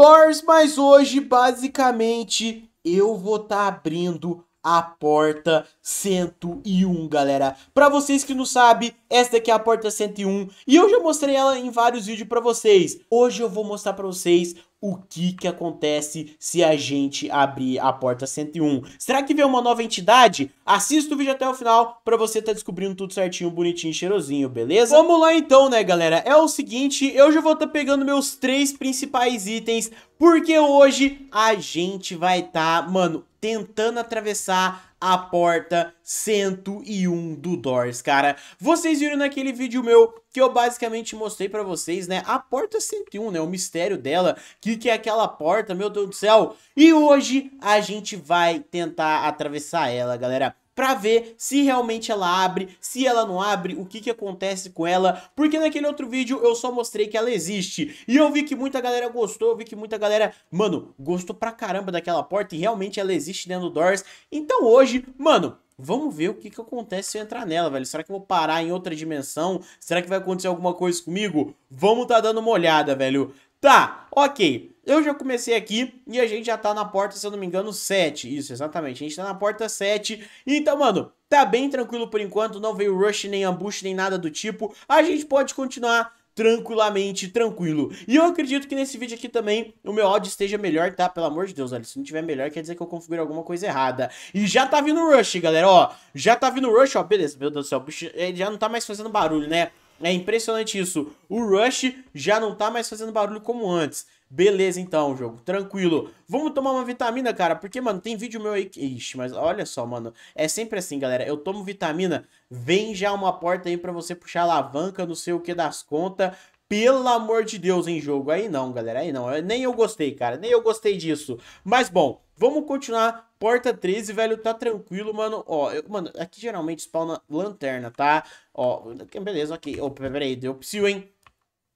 Doors, mas hoje basicamente eu vou estar tá abrindo a porta 101, galera. Para vocês que não sabem, essa aqui é a porta 101 e eu já mostrei ela em vários vídeos para vocês. Hoje eu vou mostrar para vocês o que que acontece se a gente abrir a porta 101. Será que vem uma nova entidade? Assista o vídeo até o final para você tá descobrindo tudo certinho, bonitinho, cheirosinho, beleza? Vamos lá então, né, galera? É o seguinte, eu já vou estar tá pegando meus três principais itens, porque hoje a gente vai estar, tá, mano, tentando atravessar a porta 101 do Doors, cara. Vocês viram naquele vídeo meu que eu basicamente mostrei pra vocês, né, a porta 101, né, o mistério dela, que que é aquela porta, meu Deus do céu. E hoje a gente vai tentar atravessar ela, galera para ver se realmente ela abre, se ela não abre, o que que acontece com ela, porque naquele outro vídeo eu só mostrei que ela existe. E eu vi que muita galera gostou, eu vi que muita galera, mano, gostou pra caramba daquela porta e realmente ela existe dentro do Doors. Então hoje, mano, Vamos ver o que, que acontece se eu entrar nela, velho. Será que eu vou parar em outra dimensão? Será que vai acontecer alguma coisa comigo? Vamos tá dando uma olhada, velho. Tá, ok. Eu já comecei aqui e a gente já tá na porta, se eu não me engano, 7. Isso, exatamente. A gente tá na porta 7. Então, mano, tá bem tranquilo por enquanto. Não veio rush, nem ambush, nem nada do tipo. A gente pode continuar tranquilamente, tranquilo. E eu acredito que nesse vídeo aqui também o meu áudio esteja melhor, tá? Pelo amor de Deus, olha, se não tiver melhor, quer dizer que eu configurei alguma coisa errada. E já tá vindo rush, galera, ó. Já tá vindo rush, ó, beleza, meu Deus do céu, ele já não tá mais fazendo barulho, né? É impressionante isso. O Rush já não tá mais fazendo barulho como antes. Beleza, então, jogo. Tranquilo. Vamos tomar uma vitamina, cara. Porque, mano, tem vídeo meu aí. Que... Ixi, mas olha só, mano. É sempre assim, galera. Eu tomo vitamina. Vem já uma porta aí pra você puxar alavanca, não sei o que das contas. Pelo amor de Deus, em jogo. Aí não, galera. Aí não. Nem eu gostei, cara. Nem eu gostei disso. Mas bom, vamos continuar. Porta 13, velho, tá tranquilo, mano. Ó, eu, mano, aqui geralmente spawna lanterna, tá? Ó, beleza, ok. Opa, peraí, deu psiu, hein?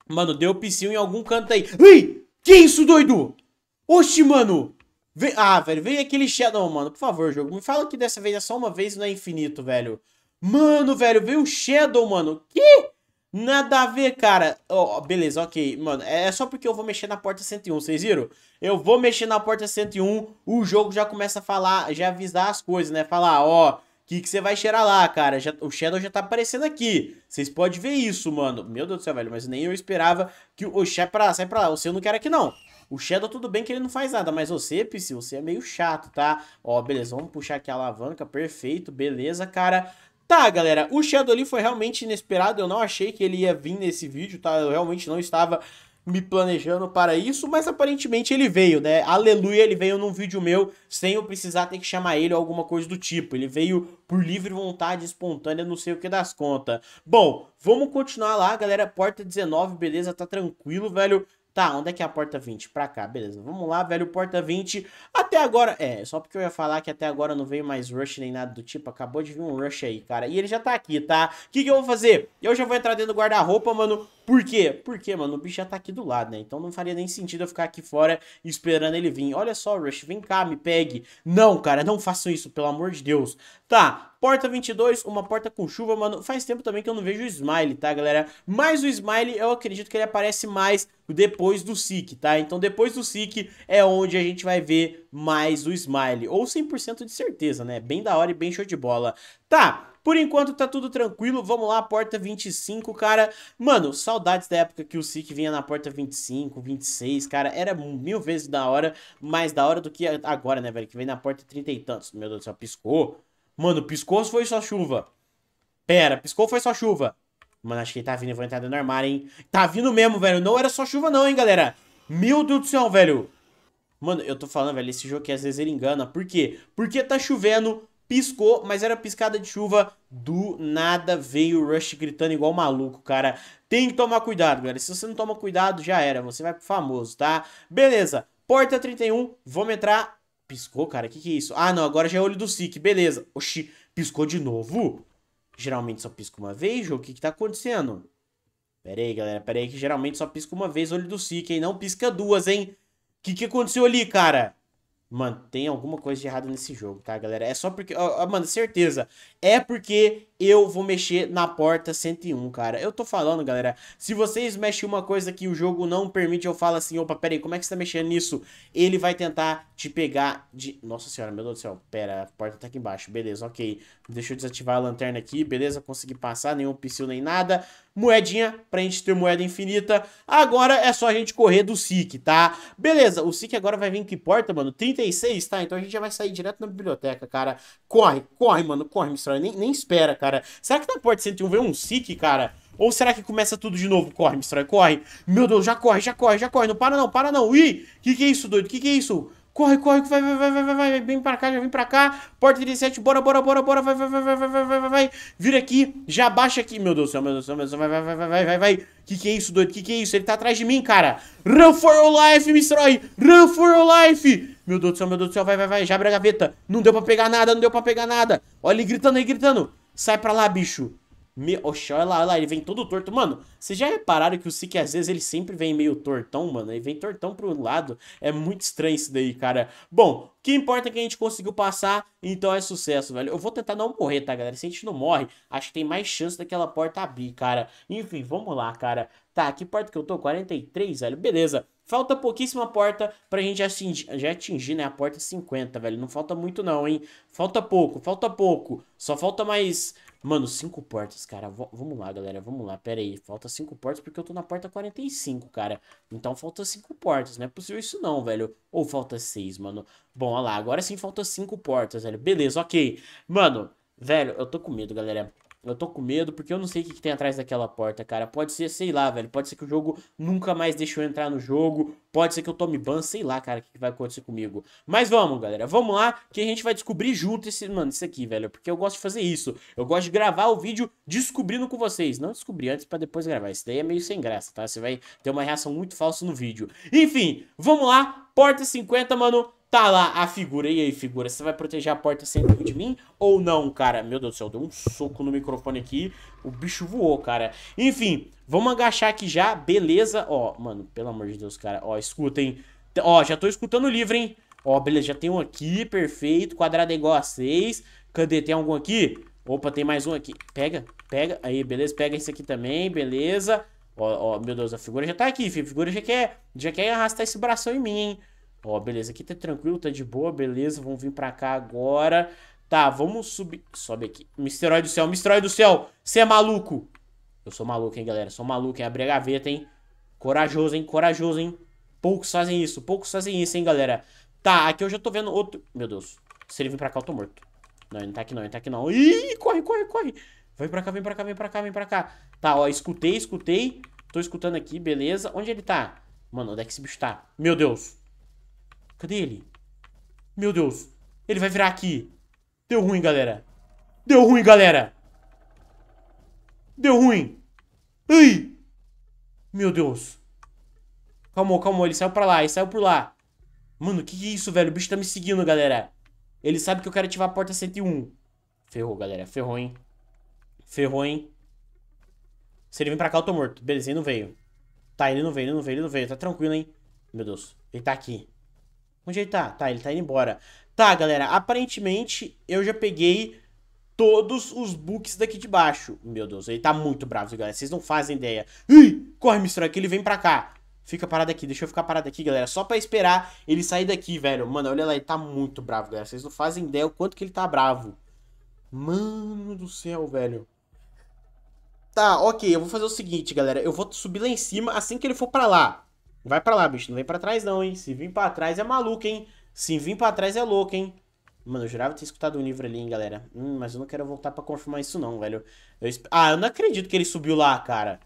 Mano, deu psiu em algum canto aí. Ui! Que isso, doido? Oxi, mano! Vem... Ah, velho, vem aquele Shadow, mano. Por favor, jogo. Me fala que dessa vez é só uma vez e não é infinito, velho. Mano, velho, veio o Shadow, mano. Que? Nada a ver, cara. Oh, beleza, ok. Mano, é, é só porque eu vou mexer na porta 101, vocês viram? Eu vou mexer na porta 101, o jogo já começa a falar, já avisar as coisas, né? Falar, ó, oh, o que, que você vai cheirar lá, cara? Já, o Shadow já tá aparecendo aqui. Vocês podem ver isso, mano. Meu Deus do céu, velho, mas nem eu esperava que o... Sai pra lá, sai pra lá, o seu não quer aqui não. O Shadow tudo bem que ele não faz nada, mas você, Psy, você é meio chato, tá? Ó, beleza, vamos puxar aqui a alavanca, perfeito, beleza, cara. Tá, galera, o Shadow foi realmente inesperado, eu não achei que ele ia vir nesse vídeo, tá? Eu realmente não estava me planejando para isso, mas aparentemente ele veio, né? Aleluia, ele veio num vídeo meu sem eu precisar ter que chamar ele ou alguma coisa do tipo. Ele veio por livre vontade espontânea, não sei o que das contas. Bom, vamos continuar lá, galera. Porta 19, beleza? Tá tranquilo, velho. Tá, onde é que é a porta 20? Pra cá, beleza. Vamos lá, velho, porta 20. Até agora... É, só porque eu ia falar que até agora não veio mais rush nem nada do tipo. Acabou de vir um rush aí, cara. E ele já tá aqui, tá? O que que eu vou fazer? Eu já vou entrar dentro do guarda-roupa, mano. Por quê? Porque, mano, o bicho já tá aqui do lado, né? Então não faria nem sentido eu ficar aqui fora esperando ele vir. Olha só, Rush, vem cá, me pegue. Não, cara, não façam isso, pelo amor de Deus. Tá, Porta 22, uma porta com chuva, mano. Faz tempo também que eu não vejo o Smile, tá, galera? Mas o Smile, eu acredito que ele aparece mais depois do Seek, tá? Então depois do Seek é onde a gente vai ver mais o Smile. Ou 100% de certeza, né? Bem da hora e bem show de bola. Tá, por enquanto tá tudo tranquilo, vamos lá, porta 25, cara. Mano, saudades da época que o Sik vinha na porta 25, 26, cara. Era mil vezes da hora, mais da hora do que agora, né, velho? Que vem na porta 30 e tantos. Meu Deus do céu, piscou. Mano, piscou foi só chuva. Pera, piscou foi só chuva. Mano, acho que ele tá vindo, eu vou entrar dentro do armário, hein? Tá vindo mesmo, velho. Não era só chuva não, hein, galera. Meu Deus do céu, velho. Mano, eu tô falando, velho, esse jogo aqui às vezes ele engana. Por quê? Porque tá chovendo, piscou, mas era piscada de chuva. Do nada veio o Rush gritando igual maluco, cara. Tem que tomar cuidado, galera. Se você não toma cuidado, já era. Você vai pro famoso, tá? Beleza. Porta 31, vamos entrar. Piscou, cara? Que que é isso? Ah, não, agora já é olho do sic. beleza. Oxi, piscou de novo? Geralmente só pisca uma vez, jogo. O que que tá acontecendo? Pera aí, galera. Pera aí que geralmente só pisca uma vez olho do sic hein? Não pisca duas, hein? que, que aconteceu ali, cara? Mano, tem alguma coisa de errado nesse jogo, tá, galera? É só porque. Ó, mano, certeza. É porque eu vou mexer na porta 101, cara. Eu tô falando, galera. Se vocês mexem uma coisa que o jogo não permite, eu falo assim: opa, pera aí, como é que você tá mexendo nisso? Ele vai tentar te pegar de. Nossa senhora, meu Deus do céu. Pera, a porta tá aqui embaixo. Beleza, ok. Deixa eu desativar a lanterna aqui, beleza? Consegui passar, nenhum piscil nem nada moedinha pra gente ter moeda infinita. Agora é só a gente correr do SIC, tá? Beleza, o SIC agora vai vir em que porta, mano? 36, tá? Então a gente já vai sair direto na biblioteca, cara. Corre, corre, mano, corre, Mistral. Nem, nem espera, cara. Será que na porta 101 vem um SIC, cara? Ou será que começa tudo de novo? Corre, Mistral, corre. Meu Deus, já corre, já corre, já corre. Não para não, para não. Ih, que que é isso, doido? Que que é isso? Corre, corre, vai, vai, vai, vai, vai, vai, vem pra cá, já vem pra cá. Porta 37, bora, bora, bora, bora, vai, vai, vai, vai, vai, vai, vai, vai, Vira aqui, já baixa aqui. Meu Deus do céu, meu Deus do céu, meu Deus do céu, vai, vai, vai, vai, vai, vai. Que que é isso, doido? Que que é isso? Ele tá atrás de mim, cara. Run for your life, Mistroy. Run for your life. Meu Deus do céu, meu Deus do céu, vai, vai, vai. Já abre a gaveta. Não deu pra pegar nada, não deu pra pegar nada. Olha ele gritando, aí, gritando. Sai pra lá, bicho. Me... Oxi, olha lá, olha lá, ele vem todo torto. Mano, vocês já repararam que o Sik, às vezes, ele sempre vem meio tortão, mano? Ele vem tortão pro lado. É muito estranho isso daí, cara. Bom, o que importa é que a gente conseguiu passar, então é sucesso, velho. Eu vou tentar não morrer, tá, galera? Se a gente não morre, acho que tem mais chance daquela porta abrir, cara. Enfim, vamos lá, cara. Tá, que porta que eu tô? 43, velho. Beleza. Falta pouquíssima porta pra gente atingir, já atingir, né, a porta 50, velho. Não falta muito não, hein? Falta pouco, falta pouco. Só falta mais Mano, cinco portas, cara. V vamos lá, galera. Vamos lá. Pera aí. Falta cinco portas porque eu tô na porta 45, cara. Então falta cinco portas. Não é possível isso não, velho. Ou falta seis, mano. Bom, olha lá. Agora sim falta cinco portas, velho. Beleza, ok. Mano, velho, eu tô com medo, galera. Eu tô com medo porque eu não sei o que, que, tem atrás daquela porta, cara. Pode ser, sei lá, velho. Pode ser que o jogo nunca mais deixou entrar no jogo. Pode ser que eu tome ban, sei lá, cara, o que vai acontecer comigo. Mas vamos, galera, vamos lá, que a gente vai descobrir junto esse, mano, isso aqui, velho. Porque eu gosto de fazer isso. Eu gosto de gravar o vídeo descobrindo com vocês. Não descobrir antes pra depois gravar. Isso daí é meio sem graça, tá? Você vai ter uma reação muito falsa no vídeo. Enfim, vamos lá. Porta 50, mano tá lá a figura. E aí, figura, você vai proteger a porta sempre de mim ou não, cara? Meu Deus do céu, deu um soco no microfone aqui. O bicho voou, cara. Enfim, Vamos agachar aqui já, beleza. Ó, mano, pelo amor de Deus, cara. Ó, escutem. Ó, já tô escutando o livro, hein. Ó, beleza, já tem um aqui, perfeito. Quadrado é igual a 6. Cadê? Tem algum aqui? Opa, tem mais um aqui. Pega, pega. Aí, beleza. Pega esse aqui também, beleza. Ó, ó, meu Deus, a figura já tá aqui, filho. A figura já quer, já quer arrastar esse bração em mim, hein. Ó, beleza, aqui tá tranquilo, tá de boa, beleza. Vamos vir pra cá agora. Tá, vamos subir. Sobe aqui. Misterói do céu, misterói do céu. Você é maluco. Eu sou maluco, hein, galera? Sou maluco, hein? Abrir a gaveta, hein? Corajoso, hein? Corajoso, hein? Poucos fazem isso, poucos fazem isso, hein, galera? Tá, aqui eu já tô vendo outro... Meu Deus. Se ele vir pra cá, eu tô morto. Não, ele não tá aqui não, ele tá aqui não. Ih, corre, corre, corre. Vem pra cá, vem pra cá, vem pra cá, vem pra cá. Tá, ó, escutei, escutei. Tô escutando aqui, beleza. Onde ele tá? Mano, onde é que esse bicho tá? Meu Deus. Cadê ele? Meu Deus. Ele vai virar aqui. Deu ruim, galera. Deu ruim, galera. Deu ruim. Ai! Meu Deus. Calmou, calmou. Ele saiu pra lá. Ele saiu por lá. Mano, que que é isso, velho? O bicho tá me seguindo, galera. Ele sabe que eu quero ativar a porta 101. Ferrou, galera. Ferrou, hein? Ferrou, hein? Se ele vir pra cá, eu tô morto. Beleza, ele não veio. Tá, ele não veio, ele não veio, ele não veio. Tá tranquilo, hein? Meu Deus. Ele tá aqui. Onde ele tá? Tá, ele tá indo embora. Tá, galera. Aparentemente, eu já peguei todos os books daqui de baixo. Meu Deus, ele tá muito bravo, galera. Vocês não fazem ideia. Ih, corre, Mr. aqui ele vem pra cá. Fica parado aqui, deixa eu ficar parado aqui, galera. Só pra esperar ele sair daqui, velho. Mano, olha lá, ele tá muito bravo, galera. Vocês não fazem ideia o quanto que ele tá bravo. Mano do céu, velho. Tá, ok, eu vou fazer o seguinte, galera. Eu vou subir lá em cima assim que ele for pra lá. Vai pra lá, bicho. Não vem pra trás não, hein. Se vir pra trás é maluco, hein. Se vir pra trás é louco, hein. Mano, eu jurava ter escutado um livro ali, hein, galera. Hum, mas eu não quero voltar pra confirmar isso não, velho. Eu... Ah, eu não acredito que ele subiu lá, cara.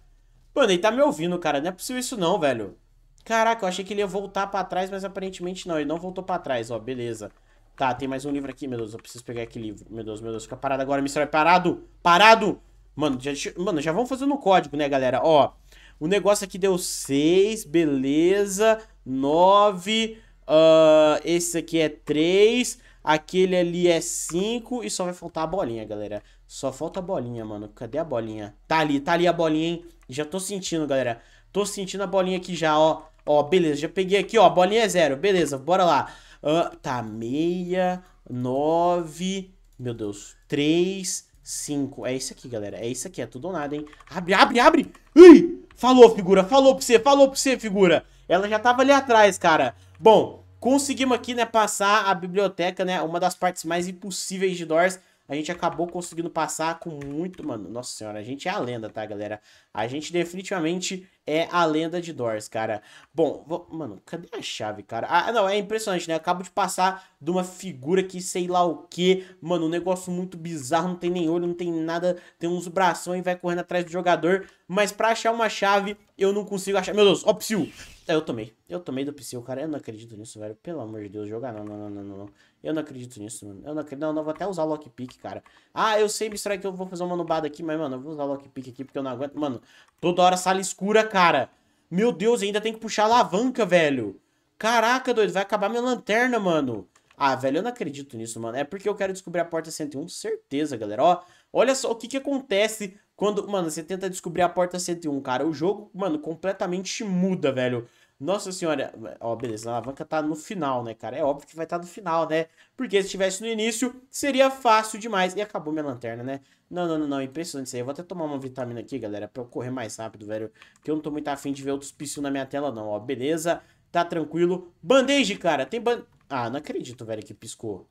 Mano, ele tá me ouvindo, cara. Não é possível isso não, velho. Caraca, eu achei que ele ia voltar pra trás, mas aparentemente não. Ele não voltou pra trás, ó. Beleza. Tá, tem mais um livro aqui, meu Deus. Eu preciso pegar aquele livro. Meu Deus, meu Deus. Fica parado agora, Mr. Parado! Parado! Mano, já, mano, já vamos fazendo o código, né, galera? Ó, o negócio aqui deu 6, beleza. 9. Uh, ah, esse aqui é 3. Aquele ali é 5 e só vai faltar a bolinha, galera. Só falta a bolinha, mano. Cadê a bolinha? Tá ali, tá ali a bolinha, hein? Já tô sentindo, galera. Tô sentindo a bolinha aqui já, ó. Ó, beleza, já peguei aqui, ó. A bolinha é zero. Beleza, bora lá. Uh, tá, meia, nove, meu Deus, três, cinco. É isso aqui, galera. É isso aqui, é tudo ou nada, hein? Abre, abre, abre! Ui! Falou, figura, falou pra você, falou pra você, figura. Ela já tava ali atrás, cara. Bom, Conseguimos aqui, né, passar a biblioteca, né, uma das partes mais impossíveis de Doors. A gente acabou conseguindo passar com muito, mano, nossa senhora, a gente é a lenda, tá, galera? A gente definitivamente é a lenda de Doors, cara. Bom, vou... mano, cadê a chave, cara? Ah, não, é impressionante, né? acabo de passar de uma figura que sei lá o que. Mano, um negócio muito bizarro, não tem nem olho, não tem nada, tem uns bração e vai correndo atrás do jogador. Mas pra achar uma chave, eu não consigo achar. Meu Deus, ó, Psyu! É, eu tomei, eu tomei do Psyu, cara, eu não acredito nisso, velho. Pelo amor de Deus, jogar não, não, não, não, não. Eu não acredito nisso, mano. Eu não acredito, não, não vou até usar lockpick, cara. Ah, eu sei me que eu vou fazer uma nubada aqui, mas, mano, eu vou usar lockpick aqui porque eu não aguento. Mano, toda hora sala escura, cara. Meu Deus, ainda tem que puxar a alavanca, velho. Caraca, doido, vai acabar minha lanterna, mano. Ah, velho, eu não acredito nisso, mano. É porque eu quero descobrir a porta 101, certeza, galera. Ó, olha só o que que acontece quando, mano, você tenta descobrir a porta 101, cara. O jogo, mano, completamente muda, velho. Nossa senhora, ó, beleza, a alavanca tá no final, né, cara? É óbvio que vai estar tá no final, né? Porque se tivesse no início, seria fácil demais. E acabou minha lanterna, né? Não, não, não, não, impressionante isso aí. Eu vou até tomar uma vitamina aqui, galera, pra eu correr mais rápido, velho. Porque eu não tô muito afim de ver outros piscios na minha tela, não, ó. Beleza, tá tranquilo. Bandage, cara, tem band... Ah, não acredito, velho, que piscou.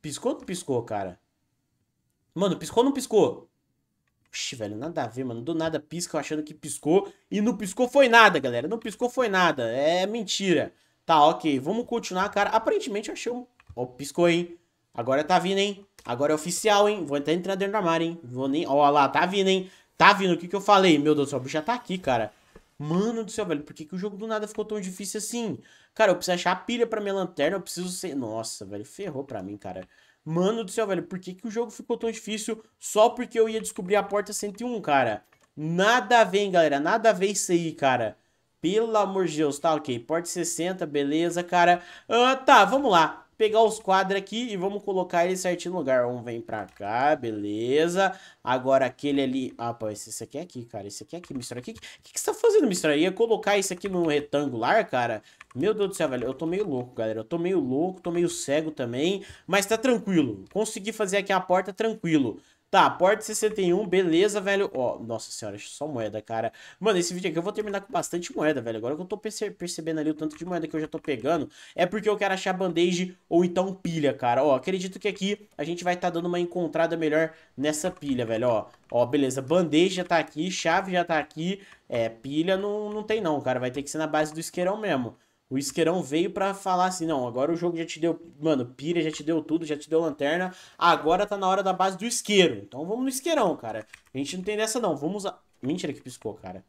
Piscou ou não piscou, cara? Mano, piscou ou não piscou? Oxi, velho, nada a ver, mano. Do nada pisca achando que piscou e não piscou foi nada, galera. Não piscou foi nada. É mentira. Tá, ok. Vamos continuar, cara. Aparentemente eu achei um... Ó, piscou, hein? Agora tá vindo, hein? Agora é oficial, hein? Vou até entrar dentro do armário, hein? Vou nem... Ó lá, tá vindo, hein? Tá vindo. O que que eu falei? Meu Deus do céu, o bicho já tá aqui, cara. Mano do céu, velho, por que, que o jogo do nada ficou tão difícil assim? Cara, eu preciso achar a pilha pra minha lanterna, eu preciso ser... Nossa, velho, ferrou pra mim, cara. Mano do céu, velho, por que, que o jogo ficou tão difícil só porque eu ia descobrir a porta 101, cara? Nada a ver, hein, galera, nada a ver isso aí, cara. Pelo amor de Deus, tá ok, porta 60, beleza, cara. Ah, tá, vamos lá pegar os quadros aqui e vamos colocar ele certinho no lugar. Um vem pra cá, beleza. Agora aquele ali... Ah, pô, esse, aqui é aqui, cara. Esse aqui é aqui, mistura. O que, que, você tá fazendo, mistura? Ia colocar isso aqui no retangular, cara? Meu Deus do céu, velho. Eu tô meio louco, galera. Eu tô meio louco, tô meio cego também. Mas tá tranquilo. Consegui fazer aqui a porta tranquilo. Tá, porte 61, beleza, velho. Ó, oh, nossa senhora, só moeda, cara. Mano, esse vídeo aqui eu vou terminar com bastante moeda, velho. Agora que eu tô perce percebendo ali o tanto de moeda que eu já tô pegando, é porque eu quero achar bandage ou então pilha, cara. Ó, oh, acredito que aqui a gente vai tá dando uma encontrada melhor nessa pilha, velho, ó. Ó, beleza, bandage já tá aqui, chave já tá aqui. É, pilha não, não tem não, cara. Vai ter que ser na base do isqueirão mesmo. O Isqueirão veio para falar assim: não, agora o jogo já te deu, mano, pira, já te deu tudo, já te deu lanterna. Agora tá na hora da base do isqueiro. Então vamos no Isqueirão, cara. A gente não tem dessa, não. Vamos. A... Mentira que piscou, cara.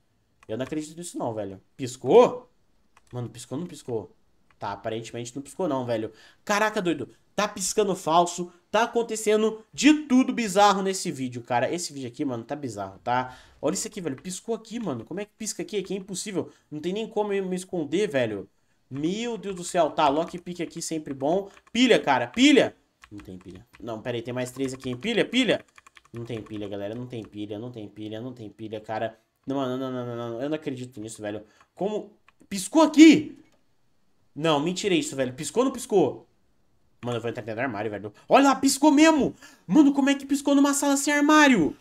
Eu não acredito nisso, não, velho. Piscou? Mano, piscou não piscou? Tá, aparentemente não piscou, não, velho. Caraca, doido. Tá piscando falso. Tá acontecendo de tudo bizarro nesse vídeo, cara. Esse vídeo aqui, mano, tá bizarro, tá? Olha isso aqui, velho. Piscou aqui, mano. Como é que pisca aqui? Aqui é impossível. Não tem nem como eu me esconder, velho. Meu Deus do céu. Tá, lockpick aqui sempre bom. Pilha, cara, pilha. Não tem pilha. Não, pera aí, tem mais três aqui, hein? Pilha, pilha. Não tem pilha, galera. Não tem pilha, não tem pilha, não tem pilha, cara. Não, não, não, não, não. Eu não acredito nisso, velho. Como... Piscou aqui? Não, mentira isso, velho. Piscou ou não piscou? Mano, eu vou entrar dentro do armário, velho. Olha lá, piscou mesmo! Mano, como é que piscou numa sala sem armário?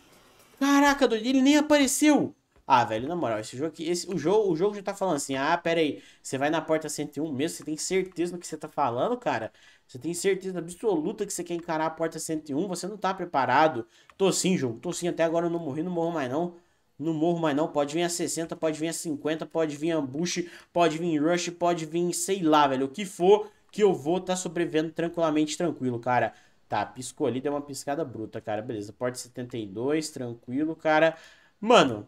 Caraca, doido, ele nem apareceu. Ah, velho, na moral, esse jogo aqui. Esse, o, jogo, o jogo já tá falando assim: ah, pera aí, você vai na porta 101 mesmo? Você tem certeza do que você tá falando, cara? Você tem certeza absoluta que você quer encarar a porta 101? Você não tá preparado? Tô sim, jogo, tô sim. Até agora eu não morri, não morro mais não. Não morro mais não. Pode vir a 60, pode vir a 50, pode vir ambush, pode vir rush, pode vir sei lá, velho. O que for que eu vou tá sobrevivendo tranquilamente, tranquilo, cara. Tá, piscou ali, deu uma piscada bruta, cara. Beleza, porta 72, tranquilo, cara. Mano,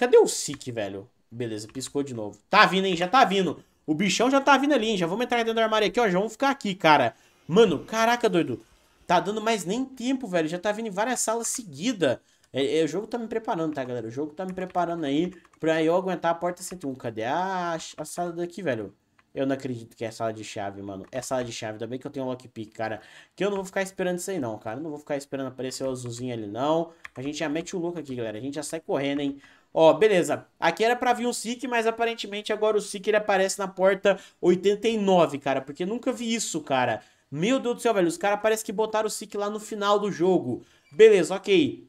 Cadê o Sik, velho? Beleza, piscou de novo. Tá vindo, hein? Já tá vindo. O bichão já tá vindo ali, hein? Já vamos entrar dentro do armário aqui, ó. Já vamos ficar aqui, cara. Mano, caraca, doido. Tá dando mais nem tempo, velho. Já tá vindo em várias salas seguidas. É, é, o jogo tá me preparando, tá, galera? O jogo tá me preparando aí pra eu aguentar a porta 101. Cadê a, a sala daqui, velho? Eu não acredito que é sala de chave, mano. É sala de chave. Ainda bem que eu tenho um lockpick, cara. Que eu não vou ficar esperando isso aí, não, cara. Eu não vou ficar esperando aparecer o azulzinho ali, não. A gente já mete o louco aqui, galera. A gente já sai correndo, hein? Ó, beleza. Aqui era pra vir um Seek, mas aparentemente agora o Seek ele aparece na porta 89, cara. Porque nunca vi isso, cara. Meu Deus do céu, velho. Os caras parece que botaram o Seek lá no final do jogo. Beleza, ok.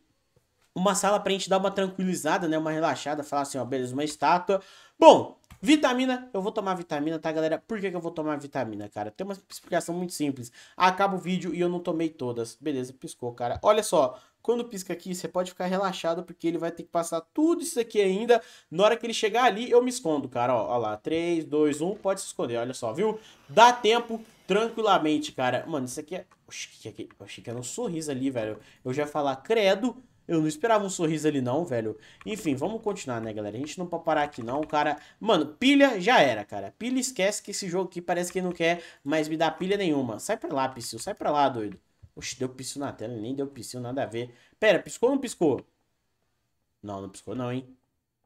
Uma sala pra gente dar uma tranquilizada, né? Uma relaxada. Falar assim, ó, beleza, uma estátua. Bom, Vitamina, eu vou tomar vitamina, tá, galera? Por que, que eu vou tomar vitamina, cara? Tem uma explicação muito simples. Acaba o vídeo e eu não tomei todas. Beleza, piscou, cara. Olha só, quando pisca aqui, você pode ficar relaxado, porque ele vai ter que passar tudo isso aqui ainda. Na hora que ele chegar ali, eu me escondo, cara. Ó, ó lá, 3, 2, 1, pode se esconder, olha só, viu? Dá tempo tranquilamente, cara. Mano, isso aqui é... Oxi, que, que, achei é que era é um sorriso ali, velho. Eu já ia falar, credo... Eu não esperava um sorriso ali não, velho. Enfim, vamos continuar, né, galera? A gente não pode parar aqui não, cara. Mano, pilha já era, cara. Pilha esquece que esse jogo aqui parece que não quer mais me dar pilha nenhuma. Sai pra lá, Psyll. Sai pra lá, doido. Oxe, deu piscil na tela, nem deu piscil, nada a ver. Pera, piscou ou não piscou? Não, não piscou não, hein?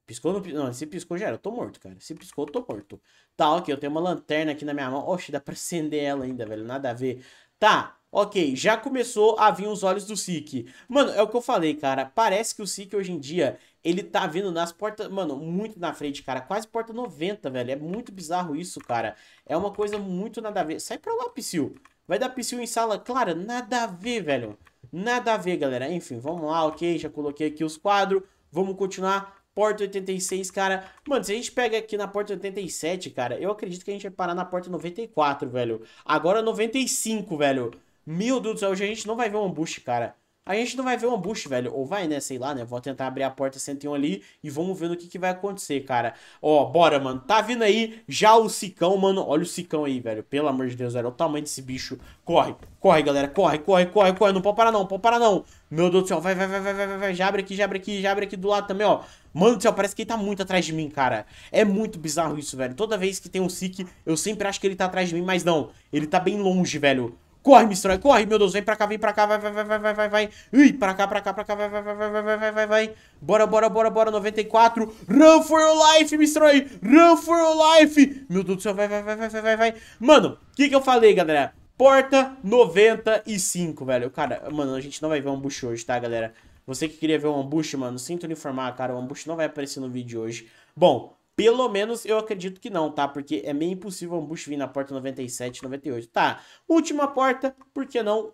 Piscou ou não piscou? Não, se piscou já era, eu tô morto, cara. Se piscou, eu tô morto. Tá, ok, eu tenho uma lanterna aqui na minha mão. Oxe, dá pra acender ela ainda, velho, nada a ver. Tá, Ok, já começou a vir os olhos do Sik. Mano, é o que eu falei, cara. Parece que o Sik hoje em dia, ele tá vindo nas portas, mano, muito na frente, cara. Quase porta 90, velho. É muito bizarro isso, cara. É uma coisa muito nada a ver. Sai pra lá, Psyu. Vai dar psyu em sala claro, Nada a ver, velho. Nada a ver, galera. Enfim, vamos lá, ok? Já coloquei aqui os quadros. Vamos continuar. Porta 86, cara. Mano, se a gente pega aqui na porta 87, cara, eu acredito que a gente vai parar na porta 94, velho. Agora 95, velho. Meu Deus do céu, hoje a gente não vai ver um ambush, cara. A gente não vai ver um ambush, velho. Ou vai, né? Sei lá, né? Vou tentar abrir a porta 101 ali e vamos ver no que, que vai acontecer, cara. Ó, bora, mano. Tá vindo aí já o Sicão, mano. Olha o Sicão aí, velho. Pelo amor de Deus, velho. Olha o tamanho desse bicho. Corre, corre, galera. Corre, corre, corre, corre. Não pode parar, não. Pode parar, não. Meu Deus do céu. Vai, vai, vai, vai, vai, vai. Já abre aqui, já abre aqui, já abre aqui do lado também, ó. Mano do céu, parece que ele tá muito atrás de mim, cara. É muito bizarro isso, velho. Toda vez que tem um Sik, eu sempre acho que ele tá atrás de mim, mas não. Ele tá bem longe, velho. Corre, Mistral, corre, meu Deus, vem pra cá, vem pra cá, vai, vai, vai, vai, vai, vai, vai. Ui, pra cá, pra cá, pra cá, vai, vai, vai, vai, vai, vai, vai, vai, vai. Bora, bora, bora, bora, 94. Run for your life, Mistral, run for your life. Meu Deus do céu, vai, vai, vai, vai, vai, vai. Mano, o que que eu falei, galera? Porta 95, velho. Cara, mano, a gente não vai ver um ambush hoje, tá, galera? Você que queria ver um ambush, mano, sinto lhe informar, cara, o ambush não vai aparecer no vídeo hoje. Bom, pelo menos eu acredito que não, tá? Porque é meio impossível um Bush vir na porta 97, 98. Tá, última porta, por que não?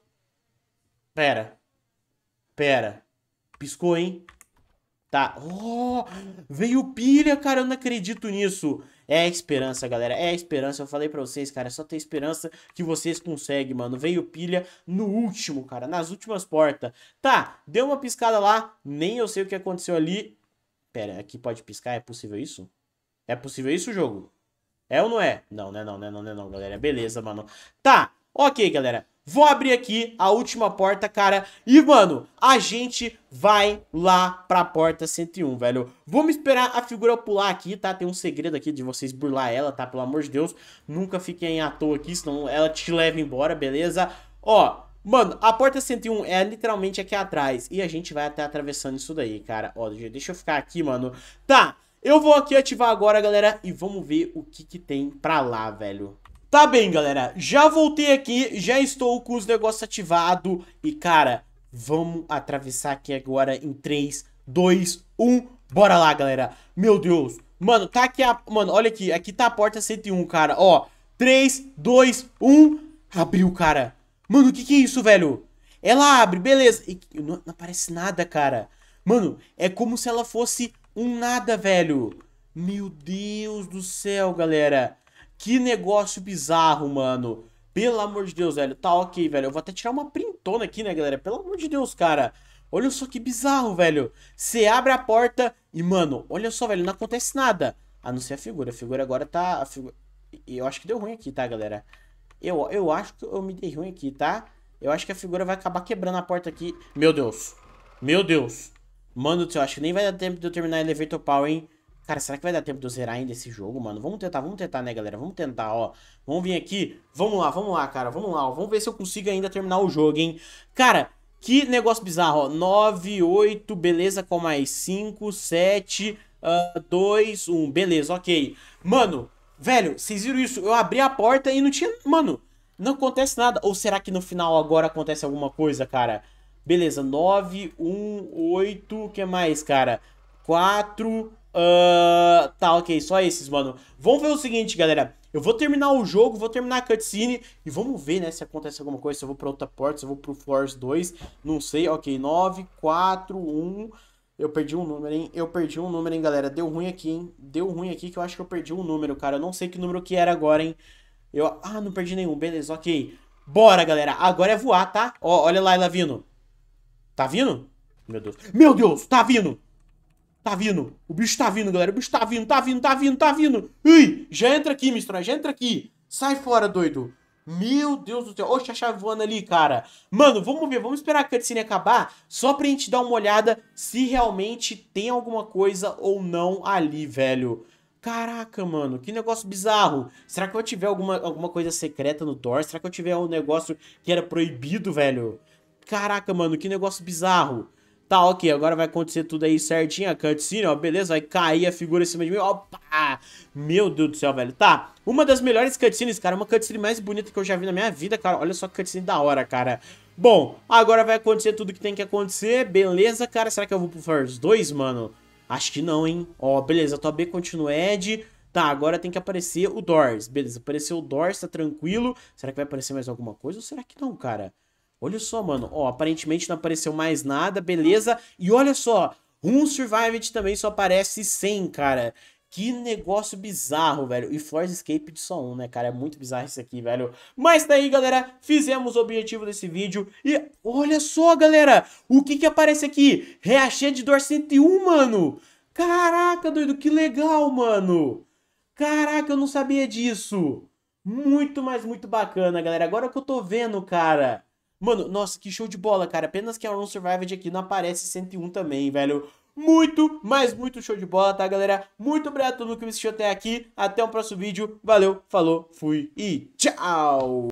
Pera. Pera. Piscou, hein? Tá. Oh, veio pilha, cara. Eu não acredito nisso. É a esperança, galera. É a esperança. Eu falei pra vocês, cara. É só ter esperança que vocês conseguem, mano. Veio pilha no último, cara. Nas últimas portas. Tá. Deu uma piscada lá. Nem eu sei o que aconteceu ali. Pera, aqui pode piscar? É possível isso? É possível isso, jogo? É ou não é? Não, né? Não, né? Não, né? Não, não, galera. Beleza, mano. Tá. Ok, galera. Vou abrir aqui a última porta, cara. E, mano, a gente vai lá pra porta 101, velho. Vamos esperar a figura pular aqui, tá? Tem um segredo aqui de vocês burlar ela, tá? Pelo amor de Deus. Nunca fiquem à toa aqui, senão ela te leva embora, beleza? Ó, Mano, a porta 101 é literalmente aqui atrás. E a gente vai até atravessando isso daí, cara. Ó, deixa eu ficar aqui, mano. Tá, eu vou aqui ativar agora, galera, e vamos ver o que que tem pra lá, velho. Tá bem, galera, já voltei aqui, já estou com os negócios ativados e, cara, vamos atravessar aqui agora em 3, 2, 1, bora lá, galera. Meu Deus, mano, tá aqui a... Mano, olha aqui, aqui tá a porta 101, cara, ó, 3, 2, 1, abriu, cara. Mano, o que que é isso, velho? Ela abre, beleza, e não, não aparece nada, cara. Mano, é como se ela fosse um nada, velho. Meu Deus do céu, galera. Que negócio bizarro, mano. Pelo amor de Deus, velho. Tá ok, velho. Eu vou até tirar uma printona aqui, né, galera? Pelo amor de Deus, cara. Olha só que bizarro, velho. Você abre a porta e, mano, olha só, velho, não acontece nada. A não ser a figura. A figura agora tá... A figu... Eu acho que deu ruim aqui, tá, galera? Eu, eu acho que eu me dei ruim aqui, tá? Eu acho que a figura vai acabar quebrando a porta aqui. Meu Deus. Meu Deus. Mano do céu, acho que nem vai dar tempo de eu terminar Elevator Power, hein? Cara, será que vai dar tempo de eu zerar ainda esse jogo, mano? Vamos tentar, vamos tentar, né, galera? Vamos tentar, ó. Vamos vir aqui. Vamos lá, vamos lá, cara. Vamos lá, ó. Vamos ver se eu consigo ainda terminar o jogo, hein? Cara, que negócio bizarro, ó. 9, 8, beleza, com mais 5, 7, uh, 2, 1. Beleza, ok. Mano, velho, vocês viram isso? Eu abri a porta e não tinha... Mano, não acontece nada. Ou será que no final agora acontece alguma coisa, cara? Beleza, 9, 1, 8, o que mais, cara? 4, Uh, ah, tá, ok, só esses, mano. Vamos ver o seguinte, galera. Eu vou terminar o jogo, vou terminar a cutscene e vamos ver, né, se acontece alguma coisa, se eu vou pra outra porta, se eu vou pro Floors 2, não sei. Ok, 9, 4, 1... Eu perdi um número, hein? Eu perdi um número, hein, galera? Deu ruim aqui, hein? Deu ruim aqui que eu acho que eu perdi um número, cara. Eu não sei que número que era agora, hein? Eu... Ah, não perdi nenhum. Beleza, ok. Bora, galera. Agora é voar, tá? Ó, olha lá ela vindo. Tá vindo? Meu Deus. Meu Deus, tá vindo! Tá vindo. O bicho tá vindo, galera. O bicho tá vindo, tá vindo, tá vindo, tá vindo. Ui, já entra aqui, Mistral. Já entra aqui. Sai fora, doido. Meu Deus do céu. Oxe, a chave voando ali, cara. Mano, vamos ver. Vamos esperar a cutscene acabar. Só pra gente dar uma olhada se realmente tem alguma coisa ou não ali, velho. Caraca, mano, que negócio bizarro. Será que eu tiver alguma, alguma coisa secreta no Thor? Será que eu tiver um negócio que era proibido, velho? caraca, mano, que negócio bizarro. Tá, ok, agora vai acontecer tudo aí certinho, a cutscene, ó, beleza, vai cair a figura em cima de mim, opa, meu Deus do céu, velho, tá, uma das melhores cutscenes, cara, uma cutscene mais bonita que eu já vi na minha vida, cara, olha só que cutscene da hora, cara, bom, agora vai acontecer tudo que tem que acontecer, beleza, cara, será que eu vou pro First 2, mano? Acho que não, hein, ó, beleza, tua B continua Ed, Tá, agora tem que aparecer o Doors. Beleza, apareceu o Doors, tá tranquilo. Será que vai aparecer mais alguma coisa ou será que não, cara? Olha só, mano. Ó, aparentemente não apareceu mais nada, beleza. E olha só, um Survived também só aparece 100, cara. Que negócio bizarro, velho. E Force Escape de só um, né, cara? É muito bizarro isso aqui, velho. Mas daí, galera, fizemos o objetivo desse vídeo. E olha só, galera. O que que aparece aqui? Reachê de Dor 101, mano. Caraca, doido. Que legal, mano. Caraca, eu não sabia disso. Muito, mas muito bacana, galera. Agora que eu tô vendo, cara. Mano, nossa, que show de bola, cara. Apenas que a Ron Survived aqui não aparece 101 também, velho. Muito, mas muito show de bola, tá, galera? Muito obrigado a todo mundo que me assistiu até aqui. Até o próximo vídeo. Valeu, falou, fui e tchau!